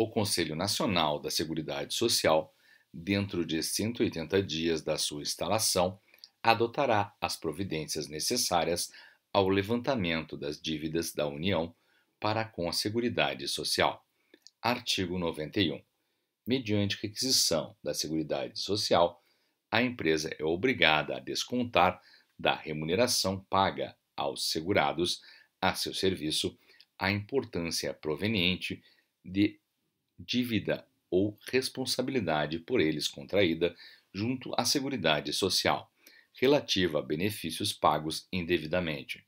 o Conselho Nacional da Seguridade Social, dentro de 180 dias da sua instalação, adotará as providências necessárias ao levantamento das dívidas da União para com a Seguridade Social. Artigo 91. Mediante requisição da Seguridade Social, a empresa é obrigada a descontar da remuneração paga aos segurados a seu serviço a importância proveniente de dívida ou responsabilidade por eles contraída junto à Seguridade Social, relativa a benefícios pagos indevidamente.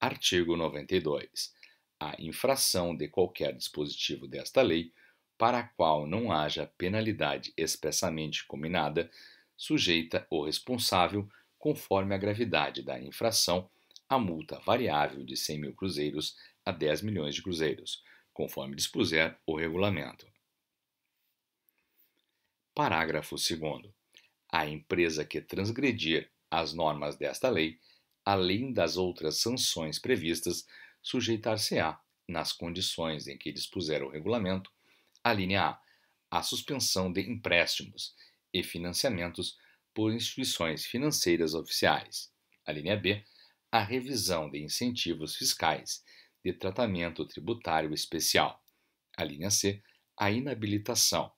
Artigo 92. A infração de qualquer dispositivo desta lei, para a qual não haja penalidade expressamente combinada, sujeita o responsável, conforme a gravidade da infração, a multa variável de 100 mil cruzeiros a 10 milhões de cruzeiros conforme dispuser o regulamento. Parágrafo 2. A empresa que transgredir as normas desta lei, além das outras sanções previstas, sujeitar-se-á, nas condições em que dispuser o regulamento, a linha A, a suspensão de empréstimos e financiamentos por instituições financeiras oficiais. A linha B, a revisão de incentivos fiscais de tratamento tributário especial. A linha C, a inabilitação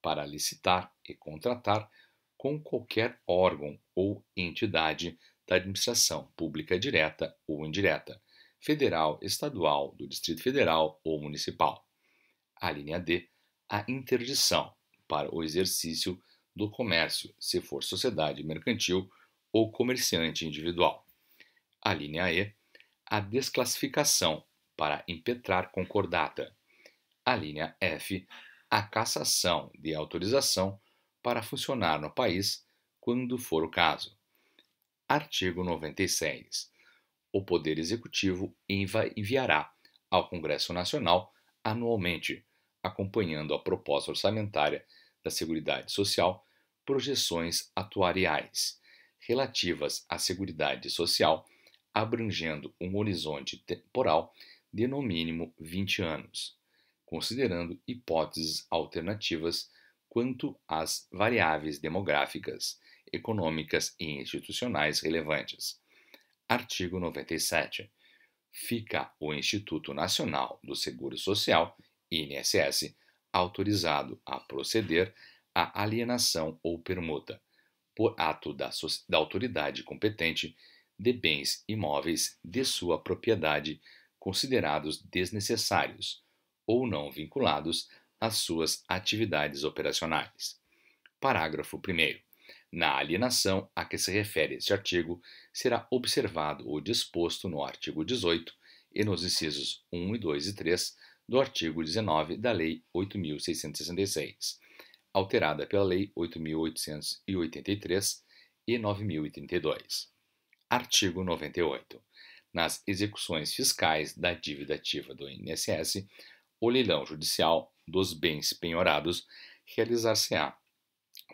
para licitar e contratar com qualquer órgão ou entidade da administração pública direta ou indireta, federal, estadual, do Distrito Federal ou municipal. A linha D, a interdição para o exercício do comércio, se for sociedade mercantil ou comerciante individual. A linha E, a desclassificação para impetrar concordata. A linha F, a cassação de autorização para funcionar no país, quando for o caso. Artigo 96. O Poder Executivo enviará ao Congresso Nacional anualmente, acompanhando a proposta orçamentária da Seguridade Social, projeções atuariais relativas à Seguridade Social abrangendo um horizonte temporal de no mínimo 20 anos, considerando hipóteses alternativas quanto às variáveis demográficas, econômicas e institucionais relevantes. Artigo 97. Fica o Instituto Nacional do Seguro Social, INSS, autorizado a proceder à alienação ou permuta, por ato da, da autoridade competente de bens imóveis de sua propriedade considerados desnecessários ou não vinculados às suas atividades operacionais. Parágrafo 1. Na alienação a que se refere este artigo, será observado o disposto no artigo 18 e nos incisos 1 e 2 e 3 do artigo 19 da Lei 8.666, alterada pela Lei 8.883 e 9.032. Artigo 98. Nas execuções fiscais da dívida ativa do INSS, o leilão judicial dos bens penhorados realizar-se-á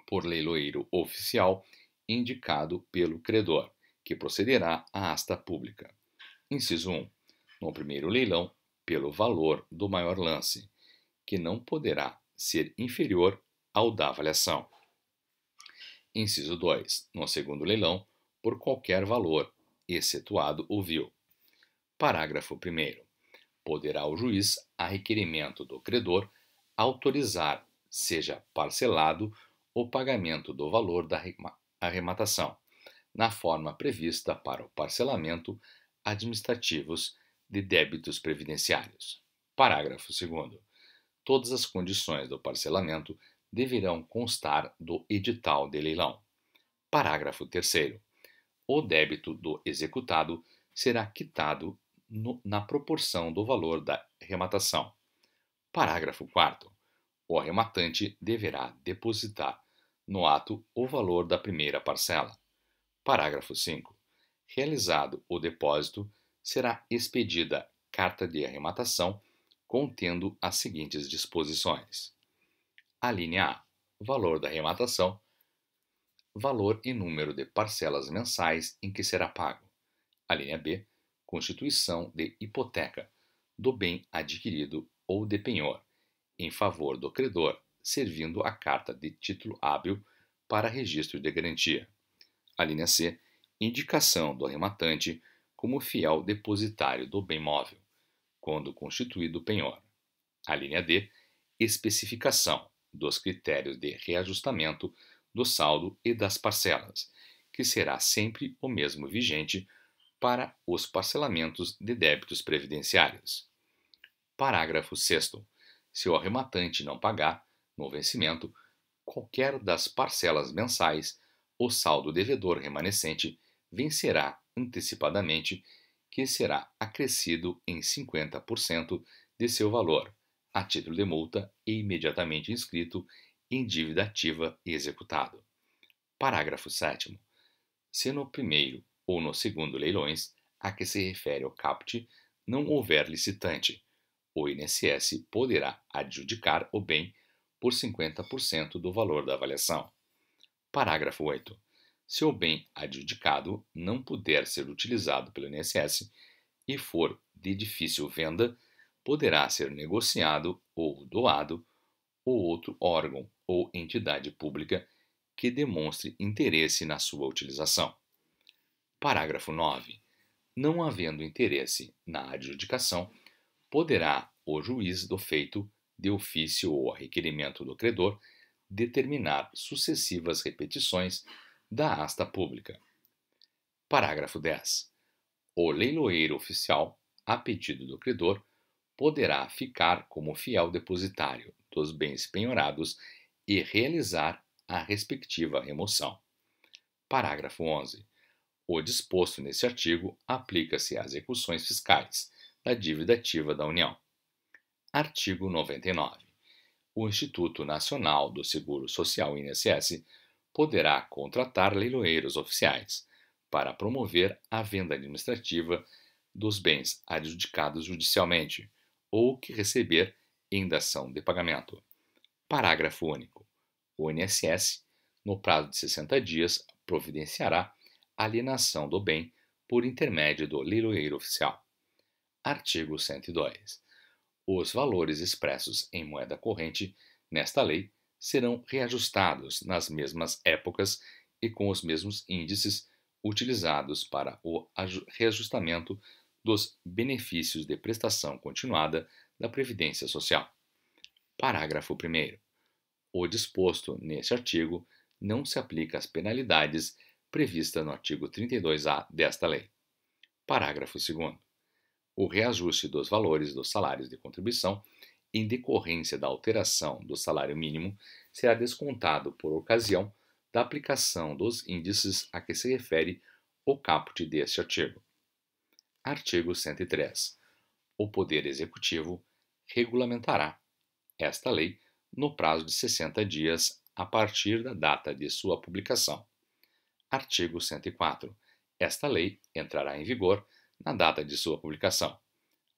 por leiloeiro oficial indicado pelo credor, que procederá à asta pública. Inciso 1. No primeiro leilão, pelo valor do maior lance, que não poderá ser inferior ao da avaliação. Inciso 2. No segundo leilão, por qualquer valor, excetuado o vil. Parágrafo 1. Poderá o juiz, a requerimento do credor, autorizar, seja parcelado, o pagamento do valor da arrematação, na forma prevista para o parcelamento administrativos de débitos previdenciários. Parágrafo 2. Todas as condições do parcelamento deverão constar do edital de leilão. Parágrafo 3 o débito do executado será quitado no, na proporção do valor da rematação. Parágrafo 4. O arrematante deverá depositar no ato o valor da primeira parcela. Parágrafo 5. Realizado o depósito, será expedida carta de arrematação contendo as seguintes disposições: a linha A, valor da arrematação valor e número de parcelas mensais em que será pago. A linha B, constituição de hipoteca do bem adquirido ou de penhor, em favor do credor, servindo a carta de título hábil para registro de garantia. A linha C, indicação do arrematante como fiel depositário do bem móvel, quando constituído penhor. A linha D, especificação dos critérios de reajustamento do saldo e das parcelas, que será sempre o mesmo vigente para os parcelamentos de débitos previdenciários. Parágrafo 6. Se o arrematante não pagar, no vencimento, qualquer das parcelas mensais, o saldo devedor remanescente vencerá antecipadamente, que será acrescido em 50% de seu valor, a título de multa e imediatamente inscrito em dívida ativa e executado. Parágrafo 7. Se no primeiro ou no segundo leilões a que se refere o caput não houver licitante, o INSS poderá adjudicar o bem por 50% do valor da avaliação. Parágrafo 8. Se o bem adjudicado não puder ser utilizado pelo INSS e for de difícil venda, poderá ser negociado ou doado ou outro órgão ou entidade pública que demonstre interesse na sua utilização. Parágrafo 9. Não havendo interesse na adjudicação, poderá o juiz do feito, de ofício ou a requerimento do credor, determinar sucessivas repetições da asta pública. Parágrafo 10. O leiloeiro oficial, a pedido do credor, poderá ficar como fiel depositário dos bens penhorados e realizar a respectiva remoção. Parágrafo 11. O disposto neste artigo aplica-se às execuções fiscais da dívida ativa da União. Artigo 99. O Instituto Nacional do Seguro Social INSS poderá contratar leiloeiros oficiais para promover a venda administrativa dos bens adjudicados judicialmente ou que receber em dação de pagamento. Parágrafo único. O INSS, no prazo de 60 dias, providenciará alienação do bem por intermédio do leiloeiro oficial. Artigo 102. Os valores expressos em moeda corrente nesta lei serão reajustados nas mesmas épocas e com os mesmos índices utilizados para o reajustamento dos benefícios de prestação continuada da Previdência Social. Parágrafo 1. O disposto neste artigo não se aplica às penalidades previstas no artigo 32-A desta lei. Parágrafo 2. O reajuste dos valores dos salários de contribuição em decorrência da alteração do salário mínimo será descontado por ocasião da aplicação dos índices a que se refere o caput deste artigo. Artigo 103. O Poder Executivo regulamentará esta lei no prazo de 60 dias a partir da data de sua publicação. Artigo 104. Esta lei entrará em vigor na data de sua publicação.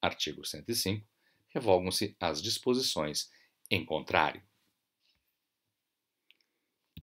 Artigo 105. Revogam-se as disposições em contrário.